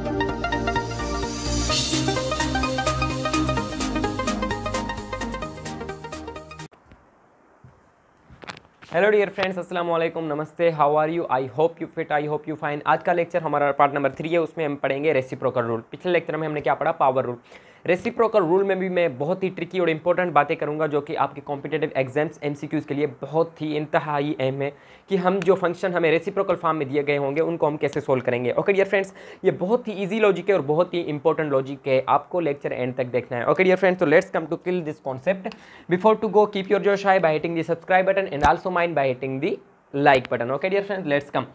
hello dear friends अस्सलाम वालेकुम नमस्ते how are you I hope you fit I hope you fine आज का लेक्चर हमारा पार्ट नंबर थ्री है उसमें हम पढ़ेंगे रेसिप्रोकल रूल पिछले लेक्चर में हमने क्या पढ़ा पावर रूल रेसिप्रोकल रूल में भी मैं बहुत ही ट्रिकी और इंपॉर्टेंट बातें करूंगा जो कि आपके कॉम्पिटेटिव एग्जाम्स एम के लिए बहुत ही इंतहाई अहम है कि हम जो फंक्शन हमें रेसिप्रोकल फॉर्म में दिए गए होंगे उनको हम कैसे सोल्व करेंगे ओके डियर फ्रेंड्स ये बहुत ही ईजी लॉजिक है और बहुत ही इंपॉर्टेंट लॉजिक है आपको लेक्चर एंड तक देखना है ओके डियर फ्रेंड्स तो let's come to kill this concept before to go keep your जो शाई by hitting the subscribe button and also mind by hitting the like button okay dear friends let's come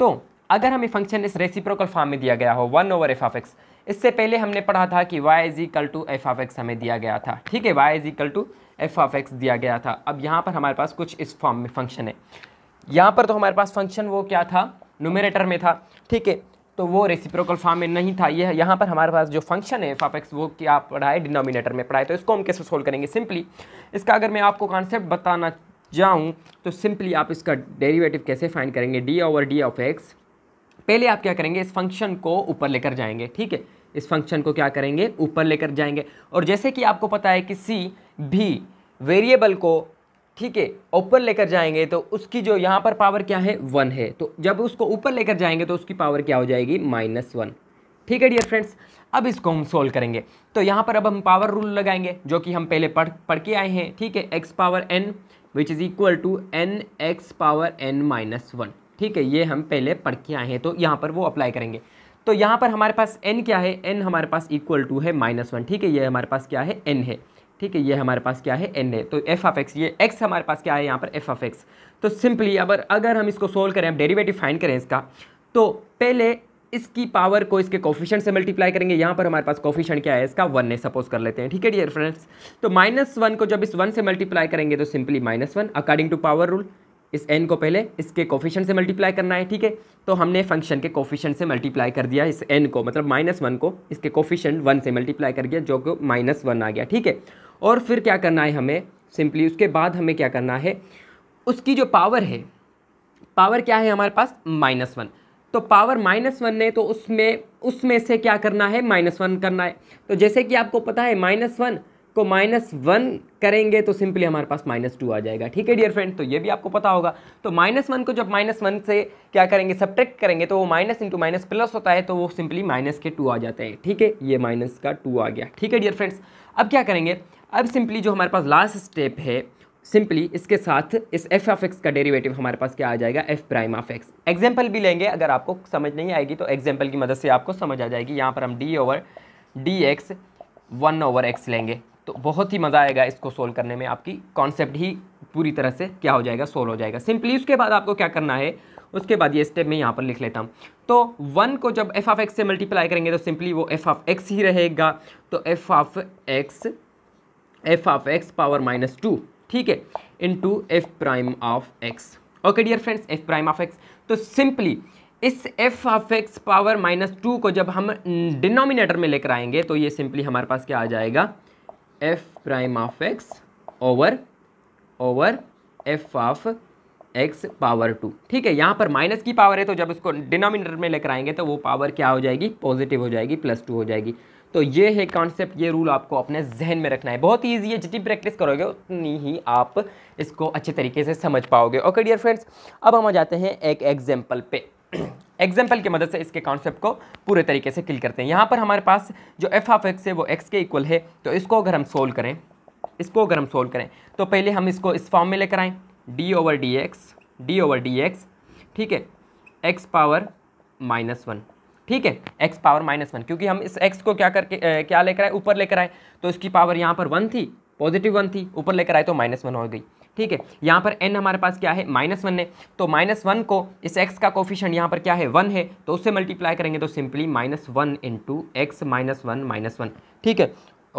तो अगर हमें function इस reciprocal form में दिया गया हो one over f of x इससे पहले हमने पढ़ा था कि y is equal to f of x हमें दिया गया था ठीक है y is equal to f of x दिया गया था अब यहाँ पर हमारे पास कुछ इस फॉर्म में फंक्शन है यहाँ पर तो हमारे पास फंक्शन वो क्या था नोमिनेटर में था ठीक है तो वो रेसिप्रोकल फॉर्म में नहीं था यह यहाँ पर हमारे पास जो फंक्शन है एफ ऑफ एक्स वो क्या पढ़ा डिनोमिनेटर में पढ़ाए तो इसको हम कैसे सोल्व करेंगे सिंपली इसका अगर मैं आपको कॉन्सेप्ट बताना जाऊँ तो सिंपली आप इसका डेरिवेटिव कैसे फाइन करेंगे d over d of x पहले आप क्या करेंगे इस फंक्शन को ऊपर लेकर जाएंगे ठीक है इस फंक्शन को क्या करेंगे ऊपर लेकर जाएंगे और जैसे कि आपको पता है कि सी भी वेरिएबल को ठीक है ऊपर लेकर जाएंगे तो उसकी जो यहाँ पर पावर क्या है वन है तो जब उसको ऊपर लेकर जाएंगे तो उसकी पावर क्या हो जाएगी माइनस वन ठीक है डियर फ्रेंड्स अब इसको हम सोल्व करेंगे तो यहाँ पर अब हम पावर रूल लगाएंगे जो कि हम पहले पढ़ पढ़ के आए हैं ठीक है x power n which is equal to n x power n minus one ठीक है ये हम पहले पढ़ के आए हैं तो यहाँ पर वो अप्लाई करेंगे तो यहाँ पर हमारे पास एन क्या है एन हमारे पास इक्वल टू है माइनस वन ठीक है ये हमारे पास क्या है एन है ठीक है ये हमारे पास क्या है एन है तो एफ ऑफ एक्स ये एक्स हमारे पास क्या है यहाँ पर एफ ऑफ एक्स तो सिंपली अगर अगर हम इसको सोल्व करें अब डेरिवेटिव फाइंड करें इसका तो पहले इसकी पावर को इसके कॉफिशन से मल्टीप्लाई करेंगे यहाँ पर हमारे पास कॉफिशन क्या है इसका वन है सपोज कर लेते हैं ठीक है डियर फ्रेंड्स तो माइनस वन को जब इस वन से मल्टीप्लाई करेंगे तो simply minus one according to power rule इस एन को पहले इसके कोफिशन से मल्टीप्लाई करना है ठीक है तो हमने फंक्शन के कोफिशन से मल्टीप्लाई कर दिया इस एन को मतलब माइनस वन को इसके कोफिशन वन से मल्टीप्लाई कर दिया जो कि माइनस वन आ गया ठीक है और फिर क्या करना है हमें सिंपली उसके बाद हमें क्या करना है उसकी जो पावर है पावर क्या है हमारे पास माइनस वन तो पावर माइनस वन है तो उसमें उसमें से क्या करना है माइनस वन करना है तो जैसे कि आपको पता है माइनस वन को माइनस वन करेंगे तो सिंपली हमारे पास माइनस टू आ जाएगा ठीक है डियर फ्रेंड तो ये भी आपको पता होगा तो माइनस वन को जब माइनस वन से क्या करेंगे सब्ट्रैक्ट करेंगे तो वो माइनस इंटू माइनस प्लस होता है तो वो सिंपली माइनस के टू आ जाते हैं ठीक है ये माइनस का टू आ गया ठीक है डियर फ्रेंड्स अब क्या करेंगे अब सिंपली जो हमारे पास लास्ट स्टेप है सिंपली इसके साथ इस एफ ऑफ एक्स का डेरिवेटिव हमारे पास क्या आ जाएगा f prime of x example भी लेंगे अगर आपको समझ नहीं आएगी तो एग्जाम्पल की मदद से आपको समझ आ जाएगी यहाँ पर हम d over d x one over x लेंगे तो बहुत ही मज़ा आएगा इसको सोल्व करने में आपकी कॉन्सेप्ट ही पूरी तरह से क्या हो जाएगा सोल्व हो जाएगा सिंपली उसके बाद आपको क्या करना है उसके बाद ये स्टेप मैं यहाँ पर लिख लेता हूँ तो वन को जब एफ ऑफ एक्स से मल्टीप्लाई करेंगे तो सिंपली वो एफ ऑफ एक्स ही रहेगा तो f of x f of x power minus two ठीक है into f prime of x okay dear friends f prime of x तो सिंपली इस f of x power minus two को जब हम डिनोमिनेटर में लेकर आएंगे तो ये सिंपली हमारे पास क्या आ जाएगा f prime of x over over f of x power two ठीक है यहाँ पर माइनस की पावर है तो जब इसको डिनोमिनेटर में लेकर आएंगे तो वो पावर क्या हो जाएगी पॉजिटिव हो जाएगी प्लस टू हो जाएगी तो ये है कॉन्सेप्ट ये रूल आपको अपने जहन में रखना है बहुत ही ईजी है जितनी प्रैक्टिस करोगे उतनी ही आप इसको अच्छे तरीके से समझ पाओगे ओके डियर फ्रेंड्स अब हम आ जाते हैं एक एग्जाम्पल पे एग्जाम्पल की मदद से इसके कॉन्सेप्ट को पूरे तरीके से किल करते हैं यहाँ पर हमारे पास जो एफ ऑफ एक्स है वो एक्स के इक्वल है तो इसको अगर हम सोल्व करें इसको अगर हम सोल्व करें तो पहले हम इसको इस फॉर्म में लेकर आएँ d over d x d over d x ठीक है एक्स पावर माइनस वन ठीक है एक्स पावर माइनस वन क्योंकि हम इस एक्स को क्या करके ए, क्या लेकर आए ऊपर लेकर आए तो इसकी पावर यहाँ पर वन थी पॉजिटिव वन थी ऊपर लेकर आए तो माइनस वन हो गई ठीक है यहाँ पर एन हमारे पास क्या है माइनस वन है तो माइनस वन को इस एक्स का कोफिशेंट यहाँ पर क्या है वन है तो उससे मल्टीप्लाई करेंगे तो simply minus one into x minus one minus one ठीक है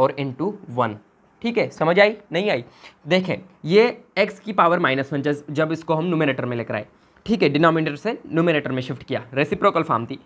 और इंटू वन ठीक है समझ आई नहीं आई देखें ये एक्स की पावर माइनस वन जब इसको हम नोमिनेटर में लेकर आए ठीक है डिनोमिनेटर से नोमिनेटर में शिफ्ट किया रेसिप्रोकल फॉर्म थी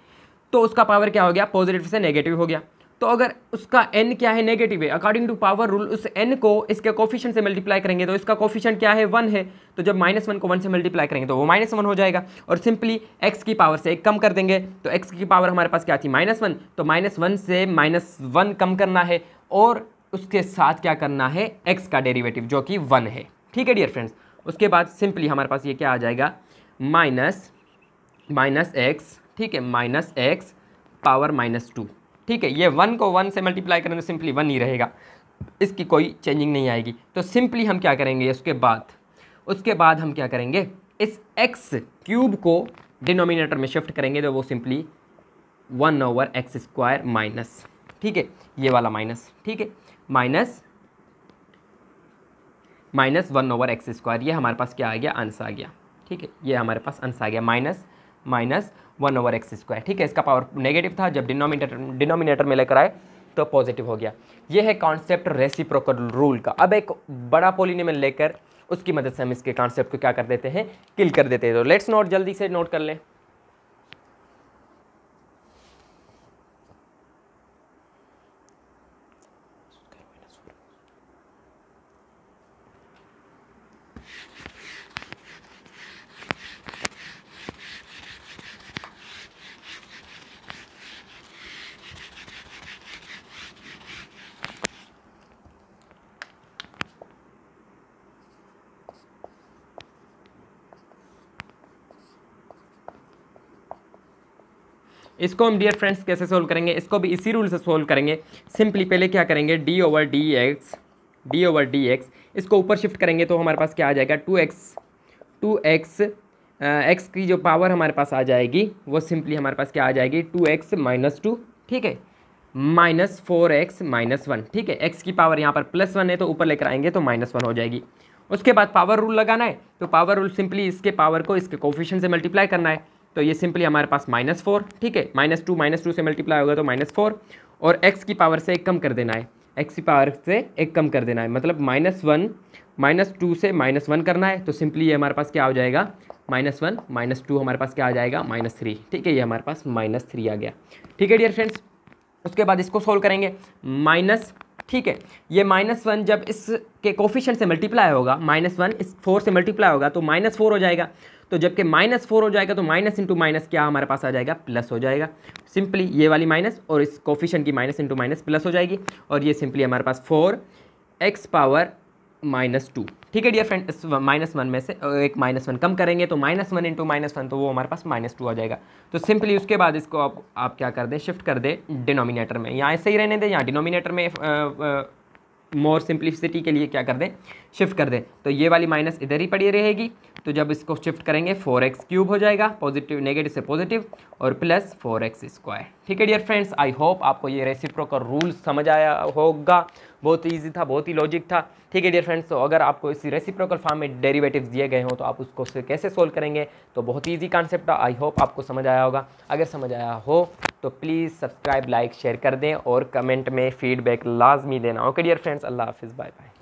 तो उसका पावर क्या हो गया पॉजिटिव से नेगेटिव हो गया तो अगर उसका एन क्या है नेगेटिव है अकॉर्डिंग टू पावर रूल उस एन को इसके कॉफिशन से मल्टीप्लाई करेंगे तो इसका कॉफिशन क्या है वन है तो जब माइनस वन को वन से मल्टीप्लाई करेंगे तो वो माइनस वन हो जाएगा और सिंपली एक्स की पावर से एक कम कर देंगे तो एक्स की पावर हमारे पास क्या थी माइनस वन तो माइनस वन से माइनस वन कम करना है और उसके साथ क्या करना है एक्स का डेरीवेटिव जो कि वन है ठीक है डियर फ्रेंड्स उसके बाद सिंपली हमारे पास ये क्या आ जाएगा माइनस माइनस एक्स ठीक है minus x power minus two ठीक है ये वन को वन से मल्टीप्लाई करें तो सिंपली वन ही रहेगा इसकी कोई चेंजिंग नहीं आएगी तो सिंपली हम क्या करेंगे उसके बाद उसके बाद हम क्या करेंगे इस एक्स क्यूब को डिनोमिनेटर में शिफ्ट करेंगे तो वो simply one over x square minus ठीक है ये वाला माइनस ठीक है minus minus one over x square ये हमारे पास क्या आ गया आंसर आ गया ठीक है ये हमारे पास आंसर आ गया minus minus one over x square ठीक है इसका पावर नेगेटिव था जब डिनोमिनेटर डिनोमिनेटर में लेकर आए तो पॉजिटिव हो गया ये है कॉन्सेप्ट रेसिप्रोकल रूल का अब एक बड़ा पोलिनियम लेकर उसकी मदद से हम इसके कॉन्सेप्ट को क्या कर देते हैं किल कर देते हैं तो लेट्स नोट जल्दी से नोट कर लें इसको हम डियर फ्रेंड्स कैसे सोल्व करेंगे इसको भी इसी रूल से सोल्व करेंगे सिंपली पहले क्या करेंगे d over d x d over d x इसको ऊपर शिफ्ट करेंगे तो हमारे पास क्या आ जाएगा two x two x x की जो पावर हमारे पास आ जाएगी वो सिंपली हमारे पास क्या आ जाएगी टू एक्स माइनस टू ठीक है minus four x minus one ठीक है एक्स की पावर यहाँ पर प्लस वन है तो ऊपर लेकर आएंगे तो माइनस वन हो जाएगी उसके बाद पावर रूल लगाना है तो पावर रूल सिंपली इसके पावर को इसके कोफिशन से मल्टीप्लाई करना है तो ये सिंपली हमारे पास माइनस फोर ठीक है माइनस टू माइनस टू से मल्टीप्लाई होगा तो माइनस फोर और एक्स की पावर से एक कम कर देना है एक्स की पावर से एक कम कर देना है मतलब माइनस वन माइनस टू से माइनस वन करना है तो सिंपली ये हमारे पास क्या हो जाएगा माइनस वन माइनस टू हमारे पास क्या आ जाएगा माइनस थ्री ठीक है ये हमारे पास माइनस थ्री आ गया ठीक है डियर फ्रेंड्स उसके बाद इसको सोल्व करेंगे माइनस ठीक है ये माइनस वन जब इसके कोफिशन से मल्टीप्लाई होगा माइनस वन इस फोर से मल्टीप्लाई होगा तो माइनस फोर हो जाएगा तो जबकि माइनस फोर हो जाएगा तो माइनस इंटू माइनस क्या हमारे पास आ जाएगा प्लस हो जाएगा सिंपली ये वाली माइनस और इस कोफिशन की माइनस इंटू माइनस प्लस हो जाएगी और ये सिंपली हमारे पास four x power minus two ठीक है डियर फ्रेंड इस माइनस वन में से एक माइनस वन कम करेंगे तो minus one into minus one तो वो हमारे पास माइनस टू आ जाएगा तो सिंपली उसके बाद इसको आप आप क्या कर दें शिफ्ट कर दें डिनोमिनेटर में यहाँ ऐसे ही रहने दें यहाँ डिनोमिनेटर में मोर सिंप्लिसिटी के लिए क्या कर दें शिफ्ट कर दें तो ये वाली माइनस इधर ही पड़ी रहेगी तो जब इसको शिफ्ट करेंगे फोर एक्स क्यूब हो जाएगा पॉजिटिव नेगेटिव से पॉजिटिव और प्लस फोर एक्स स्क्वायर ठीक है डियर फ्रेंड्स आई होप आपको ये रेसिप्रो का रूल समझ आया होगा बहुत ईजी था बहुत ही लॉजिक था ठीक है डियर फ्रेंड्स तो अगर आपको इसी रेसिप्रोकल फॉर्म में डेरिवेटिव्स दिए गए हों तो आप उसको से कैसे सोल्व करेंगे तो बहुत ईजी कॉन्सेप्ट था आई होप आपको समझ आया होगा अगर समझ आया हो तो प्लीज़ सब्सक्राइब लाइक शेयर कर दें और कमेंट में फीडबैक लाजमी देना ओके डियर फ्रेंड्स अल्लाह हाफिज़ बाय बाय